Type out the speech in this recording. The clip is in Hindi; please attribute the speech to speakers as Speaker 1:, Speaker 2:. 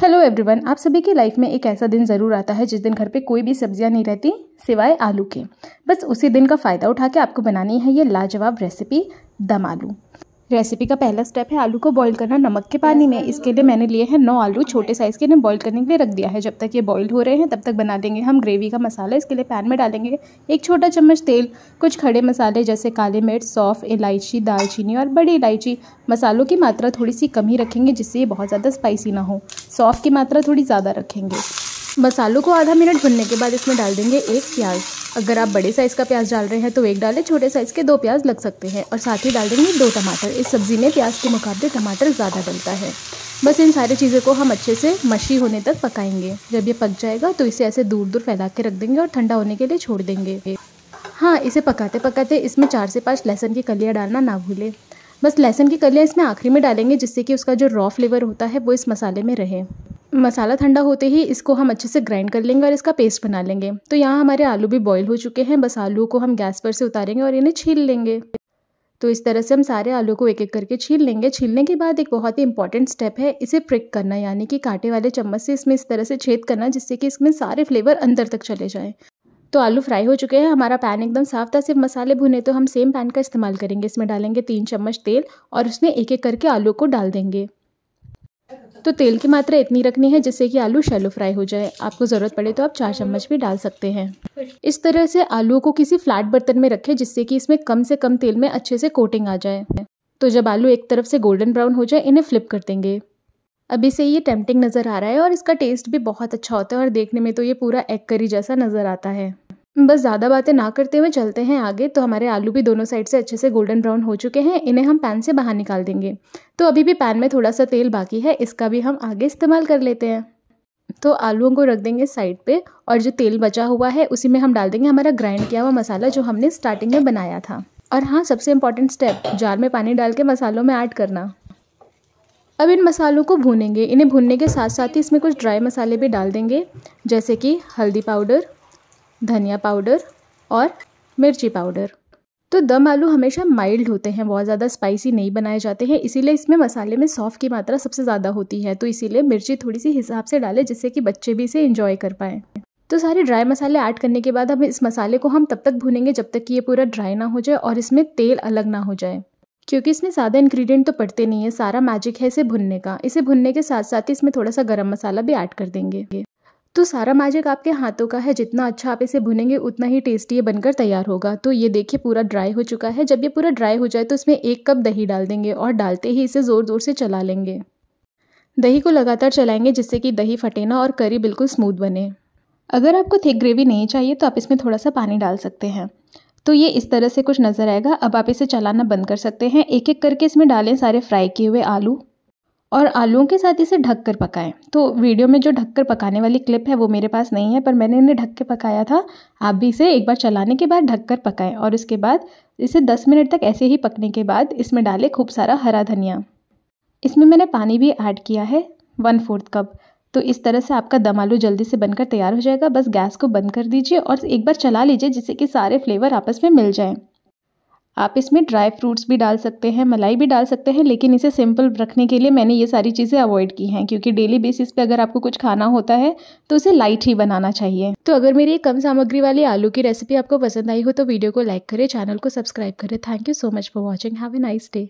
Speaker 1: हेलो एवरीवन आप सभी की लाइफ में एक ऐसा दिन ज़रूर आता है जिस दिन घर पे कोई भी सब्जियां नहीं रहती सिवाय आलू के बस उसी दिन का फ़ायदा उठा के आपको बनानी है ये लाजवाब रेसिपी दम आलू रेसिपी का पहला स्टेप है आलू को बॉईल करना नमक के पानी में इसके लिए मैंने लिए हैं नौ आलू छोटे साइज़ के इन्हें बॉईल करने के लिए रख दिया है जब तक ये बॉईल हो रहे हैं तब तक बना देंगे हम ग्रेवी का मसाला इसके लिए पैन में डालेंगे एक छोटा चम्मच तेल कुछ खड़े मसाले जैसे काले मिर्च सौफ इलायची दालचीनी और बड़ी इलायची मसालों की मात्रा थोड़ी सी कम ही रखेंगे जिससे ये बहुत ज़्यादा स्पाइसी ना हो सौफ की मात्रा थोड़ी ज़्यादा रखेंगे मसालों को आधा मिनट भुनने के बाद इसमें डाल देंगे एक प्याज अगर आप बड़े साइज़ का प्याज डाल रहे हैं तो एक डालें छोटे साइज़ के दो प्याज लग सकते हैं और साथ ही डाल देंगे दो टमाटर इस सब्ज़ी में प्याज के मुकाबले टमाटर ज़्यादा डलता है बस इन सारी चीज़ों को हम अच्छे से मशी होने तक पकाएंगे जब ये पक जाएगा तो इसे ऐसे दूर दूर फैला के रख देंगे और ठंडा होने के लिए छोड़ देंगे हाँ इसे पकाते पकाते इसमें चार से पाँच लहसुन की कलियाँ डालना ना भूलें बस लहसुन की कलियाँ इसमें आखिरी में डालेंगे जिससे कि उसका जो रॉ फ्लेवर होता है वो इस मसाले में रहे मसाला ठंडा होते ही इसको हम अच्छे से ग्राइंड कर लेंगे और इसका पेस्ट बना लेंगे तो यहाँ हमारे आलू भी बॉईल हो चुके हैं बस आलू को हम गैस पर से उतारेंगे और इन्हें छील लेंगे तो इस तरह से हम सारे आलू को एक एक करके छील लेंगे छीलने के बाद एक बहुत ही इंपॉर्टेंट स्टेप है इसे प्रिक करना यानी कि कांटे वाले चम्मच से इसमें इस तरह से छेद करना जिससे कि इसमें सारे फ्लेवर अंदर तक चले जाएँ तो आलू फ्राई हो चुके हैं हमारा पैन एकदम साफ था सिर्फ मसाले भुने तो हम सेम पैन का इस्तेमाल करेंगे इसमें डालेंगे तीन चम्मच तेल और उसमें एक एक करके आलू को डाल देंगे तो तेल की मात्रा इतनी रखनी है जिससे कि आलू शैलो फ्राई हो जाए आपको ज़रूरत पड़े तो आप चार चम्मच भी डाल सकते हैं इस तरह से आलू को किसी फ्लैट बर्तन में रखें जिससे कि इसमें कम से कम तेल में अच्छे से कोटिंग आ जाए तो जब आलू एक तरफ से गोल्डन ब्राउन हो जाए इन्हें फ्लिप कर देंगे अभी से ये टेम्पटिंग नज़र आ रहा है और इसका टेस्ट भी बहुत अच्छा होता है और देखने में तो ये पूरा एग करी जैसा नज़र आता है बस ज़्यादा बातें ना करते हुए चलते हैं आगे तो हमारे आलू भी दोनों साइड से अच्छे से गोल्डन ब्राउन हो चुके हैं इन्हें हम पैन से बाहर निकाल देंगे तो अभी भी पैन में थोड़ा सा तेल बाकी है इसका भी हम आगे इस्तेमाल कर लेते हैं तो आलूओं को रख देंगे साइड पे और जो तेल बचा हुआ है उसी में हम डाल देंगे हमारा ग्राइंड किया हुआ मसाला जो हमने स्टार्टिंग में बनाया था और हाँ सबसे इम्पॉर्टेंट स्टेप जार में पानी डाल के मसालों में ऐड करना अब इन मसालों को भूनेंगे इन्हें भूनने के साथ साथ ही इसमें कुछ ड्राई मसाले भी डाल देंगे जैसे कि हल्दी पाउडर धनिया पाउडर और मिर्ची पाउडर तो दम आलू हमेशा माइल्ड होते हैं बहुत ज़्यादा स्पाइसी नहीं बनाए जाते हैं इसीलिए इसमें मसाले में सौफ़ की मात्रा सबसे ज़्यादा होती है तो इसीलिए मिर्ची थोड़ी सी हिसाब से डालें जिससे कि बच्चे भी इसे इंजॉय कर पाएँ तो सारे ड्राई मसाले ऐड करने के बाद हम इस मसाले को हम तब तक भूनेंगे जब तक कि ये पूरा ड्राई ना हो जाए और इसमें तेल अलग ना हो जाए क्योंकि इसमें सादा इंग्रेडिएंट तो पड़ते नहीं है सारा मैजिक है इसे भुनने का इसे भुनने के साथ साथ ही इसमें थोड़ा सा गरम मसाला भी ऐड कर देंगे तो सारा मैजिक आपके हाथों का है जितना अच्छा आप इसे भुनेंगे उतना ही टेस्टी ये बनकर तैयार होगा तो ये देखिए पूरा ड्राई हो चुका है जब ये पूरा ड्राई हो जाए तो इसमें एक कप दही डाल देंगे और डालते ही इसे ज़ोर ज़ोर से चला लेंगे दही को लगातार चलाएंगे जिससे कि दही फटे ना और करी बिल्कुल स्मूथ बने अगर आपको थिक ग्रेवी नहीं चाहिए तो आप इसमें थोड़ा सा पानी डाल सकते हैं तो ये इस तरह से कुछ नज़र आएगा अब आप इसे चलाना बंद कर सकते हैं एक एक करके इसमें डालें सारे फ्राई किए हुए आलू और आलूओं के साथ इसे ढक कर पकाएं तो वीडियो में जो ढक कर पकाने वाली क्लिप है वो मेरे पास नहीं है पर मैंने इन्हें ढक के पकाया था आप भी इसे एक बार चलाने के बाद ढक कर पकाएँ और उसके बाद इसे दस मिनट तक ऐसे ही पकने के बाद इसमें डालें खूब सारा हरा धनिया इसमें मैंने पानी भी ऐड किया है वन फोर्थ कप तो इस तरह से आपका दम आलू जल्दी से बनकर तैयार हो जाएगा बस गैस को बंद कर दीजिए और एक बार चला लीजिए जिससे कि सारे फ्लेवर आपस में मिल जाएँ आप इसमें ड्राई फ्रूट्स भी डाल सकते हैं मलाई भी डाल सकते हैं लेकिन इसे सिंपल रखने के लिए मैंने ये सारी चीज़ें अवॉइड की हैं क्योंकि डेली बेसिस पे अगर आपको कुछ खाना होता है तो उसे लाइट ही बनाना चाहिए तो अगर मेरी कम सामग्री वाली आलू की रेसिपी आपको पसंद आई हो तो वीडियो को लाइक करें चैनल को सब्सक्राइब करें thank you so much for watching have a nice day